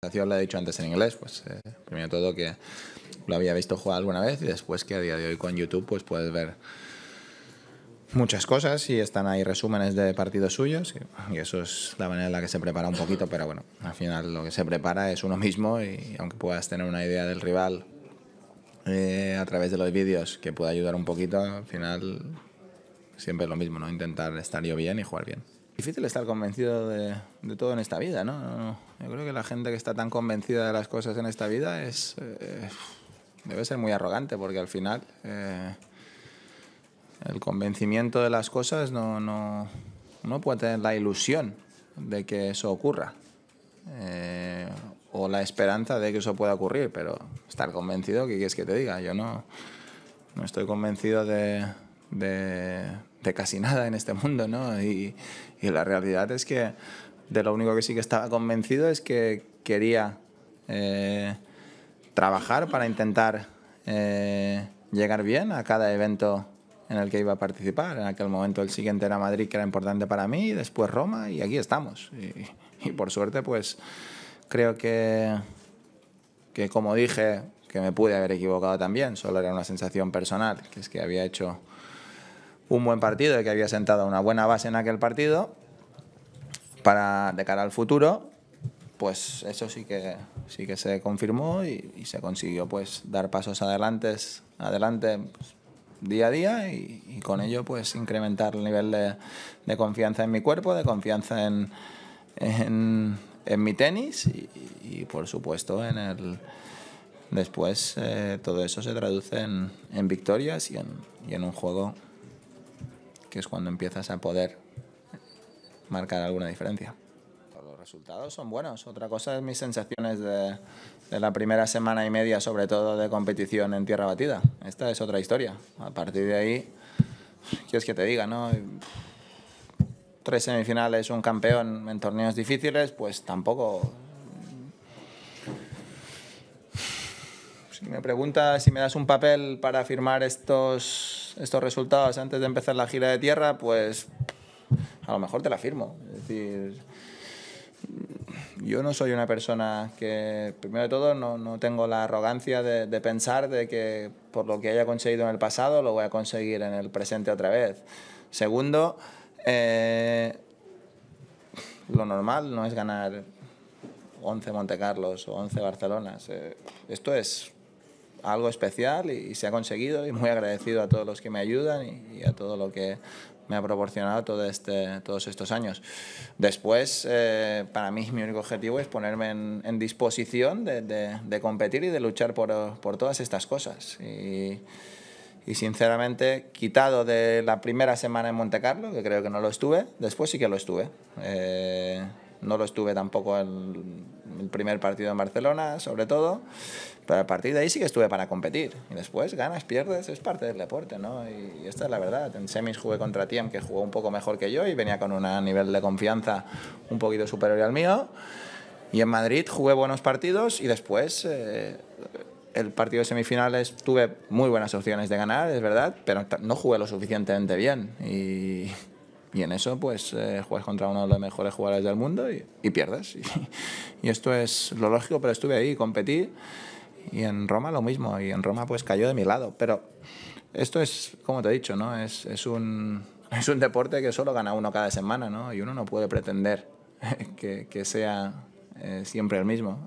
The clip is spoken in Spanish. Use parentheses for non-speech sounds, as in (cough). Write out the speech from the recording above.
Lo he dicho antes en inglés, pues eh, primero todo que lo había visto jugar alguna vez y después que a día de hoy con YouTube pues puedes ver muchas cosas y están ahí resúmenes de partidos suyos y eso es la manera en la que se prepara un poquito, pero bueno, al final lo que se prepara es uno mismo y aunque puedas tener una idea del rival eh, a través de los vídeos que pueda ayudar un poquito, al final siempre es lo mismo, ¿no? Intentar estar yo bien y jugar bien difícil estar convencido de, todo en esta vida, ¿no? Yo creo que la gente que está tan convencida de las cosas en esta vida es eh, debe ser muy arrogante, porque al final eh, el convencimiento de las cosas no, no, puede tener la ilusión de que eso ocurra. Eh, o la esperanza de que eso pueda ocurrir, pero estar convencido, ¿qué quieres que te diga? Yo no, no estoy convencido de de casi (laughs) nada en este mundo, ¿no? Y, la realidad es que de lo único que sí que estaba convencido es que quería eh, trabajar para intentar eh, llegar bien a cada evento en el que iba a participar. En aquel momento el siguiente era Madrid, que era importante para mí, y después Roma, y aquí estamos. Y, por suerte, pues creo que, que, como dije, que me pude haber equivocado también, solo era una sensación personal, que es que había hecho un buen partido y que había sentado una buena base en aquel partido para de cara al futuro, pues eso sí que sí que se confirmó y, se consiguió pues dar pasos adelante, adelante pues, día a día y, con ello pues incrementar el nivel de, confianza en mi cuerpo, de confianza en, en, mi tenis y, por supuesto en el después eh, todo eso se traduce en, victorias y en un juego que es cuando empiezas a poder marcar alguna diferencia. Los resultados son buenos. Otra cosa es mis sensaciones de, la primera semana y media, sobre todo de competición en tierra batida. Esta es otra historia. A partir de ahí, ¿qué es que te diga, ¿no? Tres semifinales, un campeón en torneos difíciles, pues tampoco si me preguntas si me das un papel para firmar estos estos, resultados antes de empezar la gira de tierra, pues a lo mejor te la firmo. Es decir, yo no soy una persona que, primero de todo, no, no tengo la arrogancia de, pensar de que por lo que haya conseguido en el pasado lo voy a conseguir en el presente otra vez. Segundo, eh, lo normal no es ganar 11 Montecarlos o 11 Barcelonas. Eh, esto es algo especial y, se ha conseguido y muy agradecido a todos los que me ayudan y, a todo lo que me ha proporcionado todo este, todos estos años. Después, eh, para mí mi único objetivo es ponerme en, disposición de, competir y de luchar por, por todas estas cosas. Y, sinceramente, quitado de la primera semana en Monte Carlo, que creo que no lo estuve, después sí que lo estuve. Eh, no lo estuve tampoco en el primer partido en Barcelona, sobre todo. Pero el partir de ahí sí que estuve para competir. Y después ganas, pierdes, es parte del deporte, ¿no? Y, esta es la verdad. En semis jugué contra Tiem, que jugó un poco mejor que yo y venía con un nivel de confianza un poquito superior al mío. Y en Madrid jugué buenos partidos y después eh, el partido de semifinales tuve muy buenas opciones de ganar, es verdad, pero no jugué lo suficientemente bien. Y y en eso, pues, eh, juegas contra uno de los mejores jugadores del mundo y, pierdes. (laughs) Y, esto es lo lógico, pero estuve ahí, competí. Y en Roma lo mismo. Y en Roma, pues, cayó de mi lado. Pero esto es, como te he dicho, ¿no? Es, es, un, (laughs) deporte que solo gana uno cada semana, ¿no? Y uno no puede pretender (laughs) que, sea eh, siempre el mismo.